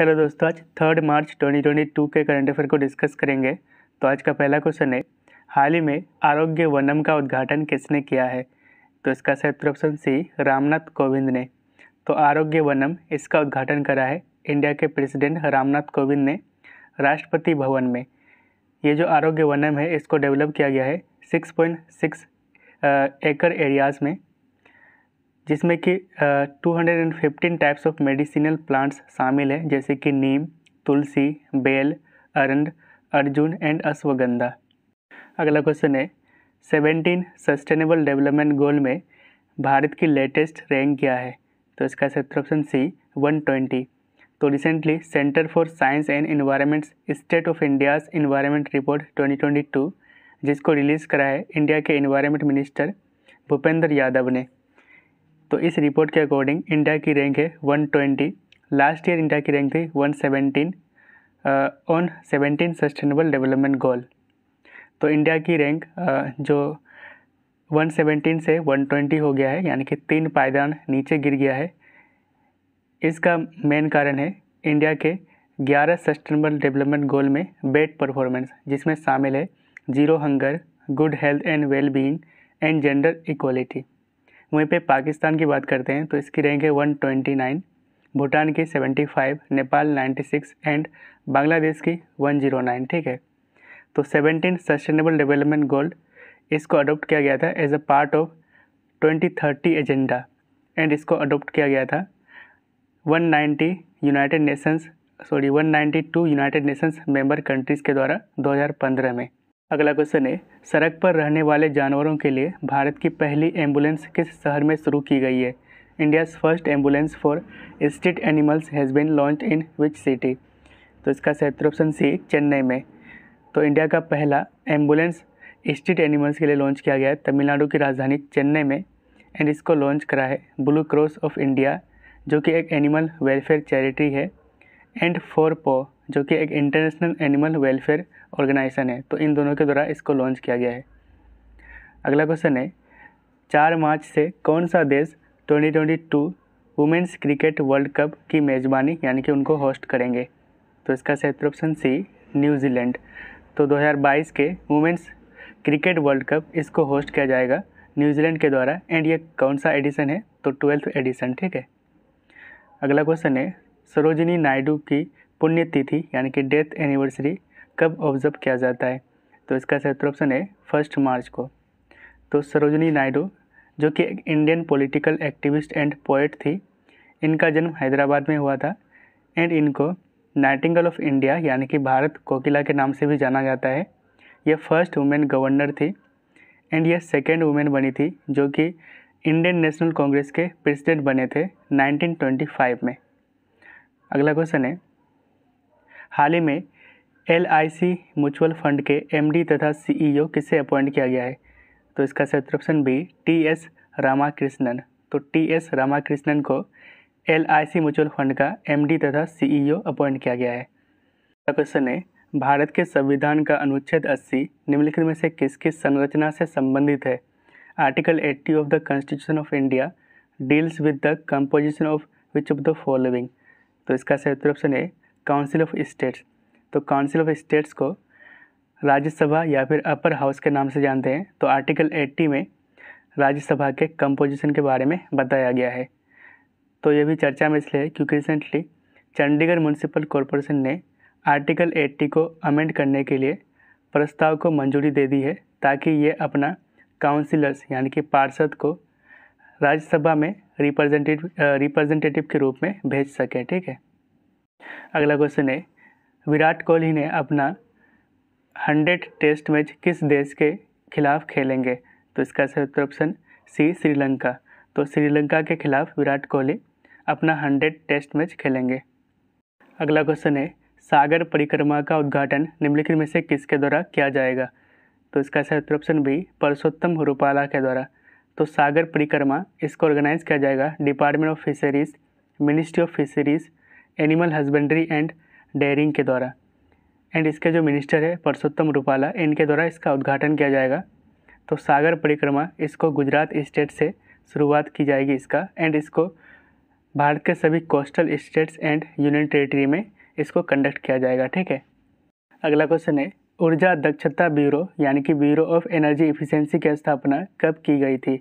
hello दोस्तों आज third March 2022 के करंट अफेयर को डिस्कस करेंगे तो आज का पहला क्वेश्चन है हाल ही में आरोग्य वनम का उद्घाटन किसने किया है तो इसका सत्य ऑप्शन सी रामनाथ कोविंद ने तो आरोग्य वनम इसका उद्घाटन करा है इंडिया के प्रेसिडेंट रामनाथ कोविंद ने राष्ट्रपति भवन में ये जो आरोग्य वनम है इसको डेवलप किया गया है सिक्स एकड़ एरियाज़ में जिसमें कि two hundred and fifteen types of medicinal plants शामिल हैं जैसे कि नीम तुलसी बेल अरंड अर्जुन एंड अश्वगंधा अगला क्वेश्चन है सेवेंटीन सस्टेनेबल डेवलपमेंट गोल में भारत की लेटेस्ट रैंक क्या है तो इसका सत्तर ऑप्शन सी 120 तो recently centre for science and environments state of India's environment report 2022 जिसको रिलीज़ करा है इंडिया के इन्वायरमेंट मिनिस्टर भूपेंद्र यादव ने तो इस रिपोर्ट के अकॉर्डिंग इंडिया की रैंक है one twenty last year India की रैंक थी one seventeen on seventeen sustainable development goal तो इंडिया की रैंक uh, जो सेवेंटीन से वन ट्वेंटी हो गया है यानी कि तीन पायदान नीचे गिर गया है इसका मेन कारण है इंडिया के 11 सस्टेनेबल डेवलपमेंट गोल में बेड परफॉर्मेंस जिसमें शामिल है zero hunger good health and well being and gender equality वहीं पे पाकिस्तान की बात करते हैं तो इसकी रैंक है 129 भूटान की 75 नेपाल 96 एंड बांग्लादेश की 109 ठीक है तो 17 सस्टेनेबल डेवलपमेंट गोल इसको अडोप्ट किया गया था as a part of 2030 agenda and इसको अडोप्ट किया गया था 190 United Nations sorry 192 United Nations member countries के द्वारा 2015 में अगला क्वेश्चन है सड़क पर रहने वाले जानवरों के लिए भारत की पहली एम्बुलेंस किस शहर में शुरू की गई है India's first ambulance for street animals has been launch in which city तो इसका क्षेत्र ऑप्शन सी चेन्नई में तो इंडिया का पहला एम्बुलेंस स्ट्रीट एनिमल्स के लिए लॉन्च किया गया है तमिलनाडु की राजधानी चेन्नई में एंड इसको लॉन्च करा है ब्लू क्रॉस ऑफ इंडिया जो कि एक एनिमल वेलफेयर चैरिटी है एंड फोर पो जो कि एक इंटरनेशनल एनिमल वेलफेयर ऑर्गेनाइजेशन है तो इन दोनों के द्वारा इसको लॉन्च किया गया है अगला क्वेश्चन है चार मार्च से कौन सा देश 2022 वुमेंस क्रिकेट वर्ल्ड कप की मेज़बानी यानी कि उनको होस्ट करेंगे तो इसका क्षेत्र ऑप्शन सी न्यूजीलैंड तो 2022 के वुमेंस क्रिकेट वर्ल्ड कप इसको होस्ट किया जाएगा न्यूजीलैंड के द्वारा एंड ये कौन सा एडिशन है तो ट्वेल्थ एडिशन ठीक है अगला क्वेश्चन है सरोजिनी नायडू की पुण्यतिथि यानी कि डेथ एनिवर्सरी कब ऑब्जर्व किया जाता है तो इसका सही ऑप्शन है फर्स्ट मार्च को तो सरोजनी नायडू जो कि एक Indian political activist and poet थी इनका जन्म हैदराबाद में हुआ था एंड इनको नाइटिंगल ऑफ इंडिया यानी कि भारत कोकिला के नाम से भी जाना जाता है यह फर्स्ट वुमेन गवर्नर थी एंड यह सेकेंड वुमेन बनी थी जो कि इंडियन नेशनल कांग्रेस के प्रेसिडेंट बने थे 1925 में अगला क्वेश्चन है हाल ही में एल म्यूचुअल फंड के एम तथा सी किसे अपॉइंट किया गया है तो इसका सत्र option B T S Ramakrishnan तो टी एस रामाकृष्णन को एल म्यूचुअल फंड का एम तथा सी अपॉइंट किया गया है क्वेश्चन है भारत के संविधान का अनुच्छेद 80 निम्नलिखित में से किस किस संरचना से संबंधित है article 80 of the constitution of India deals with the composition of which of the following तो इसका सही उत्तर ऑप्शन है काउंसिल ऑफ स्टेट्स तो काउंसिल ऑफ स्टेट्स को राज्यसभा या फिर अपर हाउस के नाम से जानते हैं तो आर्टिकल 80 में राज्यसभा के कंपोजिशन के बारे में बताया गया है तो ये भी चर्चा में इसलिए है क्योंकि रिसेंटली चंडीगढ़ म्यूनसिपल कॉरपोरेशन ने आर्टिकल 80 को अमेंड करने के लिए प्रस्ताव को मंजूरी दे दी है ताकि ये अपना काउंसिलर्स यानी कि पार्षद को राज्यसभा में रिप्रेजेंटेटिव रिप्रेजेंटेटिव के रूप में भेज सकें ठीक है अगला क्वेश्चन है विराट कोहली ने अपना हंड्रेड टेस्ट मैच किस देश के खिलाफ खेलेंगे तो इसका सही उत्तर ऑप्शन सी श्रीलंका तो श्रीलंका के खिलाफ विराट कोहली अपना हंड्रेड टेस्ट मैच खेलेंगे अगला क्वेश्चन है सागर परिक्रमा का उद्घाटन निम्नलिखित में से किसके द्वारा किया जाएगा तो इसका सही उत्तर ऑप्शन बी परसोत्तम रूपाला के द्वारा तो सागर परिक्रमा इसको ऑर्गेनाइज किया जाएगा department of fisheries ministry of fisheries animal husbandry and dairying के द्वारा एंड इसके जो मिनिस्टर है परसोत्तम रूपाला इनके द्वारा इसका उद्घाटन किया जाएगा तो सागर परिक्रमा इसको गुजरात स्टेट से शुरुआत की जाएगी इसका एंड इसको भारत के सभी coastal states and union territory में इसको कंडक्ट किया जाएगा ठीक है अगला क्वेश्चन है ऊर्जा दक्षता ब्यूरो यानी कि ब्यूरो ऑफ एनर्जी इफिशेंसी की स्थापना कब की गई थी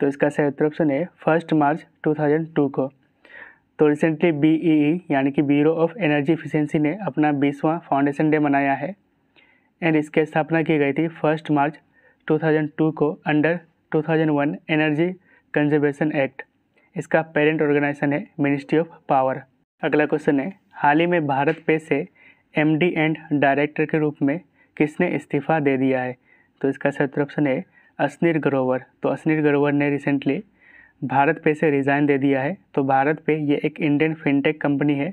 तो इसका सही उत्तर ऑप्शन है फर्स्ट मार्च 2002 को तो रिसेंटली बी e e, यानी कि ब्यूरो ऑफ एनर्जी एफिशिएंसी ने अपना बीसवां फाउंडेशन डे मनाया है एंड इसकी स्थापना की गई थी फर्स्ट मार्च 2002 को अंडर 2001 एनर्जी कंजर्वेशन एक्ट इसका पेरेंट ऑर्गेनाइजेशन है मिनिस्ट्री ऑफ पावर अगला क्वेश्चन है हाल ही में भारत पे से एम एंड डायरेक्टर के रूप में किसने इस्तीफा दे दिया है तो इसका सत्र ऑप्शन है असनीर ग्रोवर तो असनीर ग्रोवर ने रिसेंटली भारत पे से रिज़ाइन दे दिया है तो भारत पे ये एक इंडियन फिनटेक कंपनी है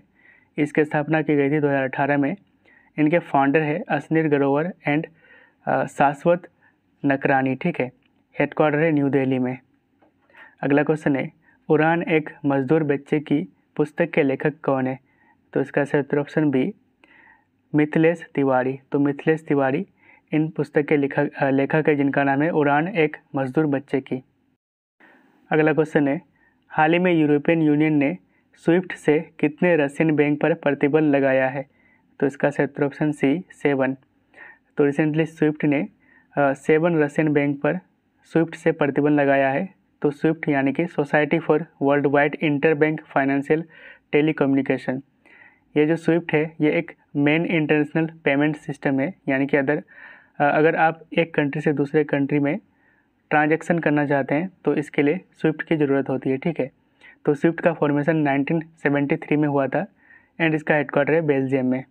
इसकी स्थापना की गई थी 2018 में इनके फाउंडर है असनीर ग्रोवर एंड शाश्वत नकरानी ठीक है हेडक्वार्टर है न्यू दिल्ली में अगला क्वेश्चन है उड़ान एक मजदूर बच्चे की पुस्तक के लेखक कौन है तो इसका सही उत्तर ऑप्शन बी मिथिलेश तिवारी तो मिथिलेश तिवारी इन पुस्तक के लेखक लेखक है जिनका नाम है उड़ान एक मजदूर बच्चे की अगला क्वेश्चन है हाल ही में यूरोपियन यूनियन ने स्विफ्ट से कितने रशियन बैंक पर प्रतिबंध लगाया है तो इसका क्षेत्र ऑप्शन सी सेवन तो रिसेंटली स्विफ्ट ने सेवन रशियन बैंक पर स्विफ्ट से प्रतिबंध लगाया है तो स्विफ्ट यानी कि society for worldwide interbank financial telecommunication ये जो स्विफ्ट है ये एक मेन इंटरनेशनल पेमेंट सिस्टम है यानी कि अदर अगर आप एक कंट्री से दूसरे कंट्री में ट्रांजेक्शन करना चाहते हैं तो इसके लिए स्विफ्ट की ज़रूरत होती है ठीक है तो स्विफ्ट का फॉर्मेशन 1973 में हुआ था एंड इसका हेडक्वार्टर है बेल्जियम में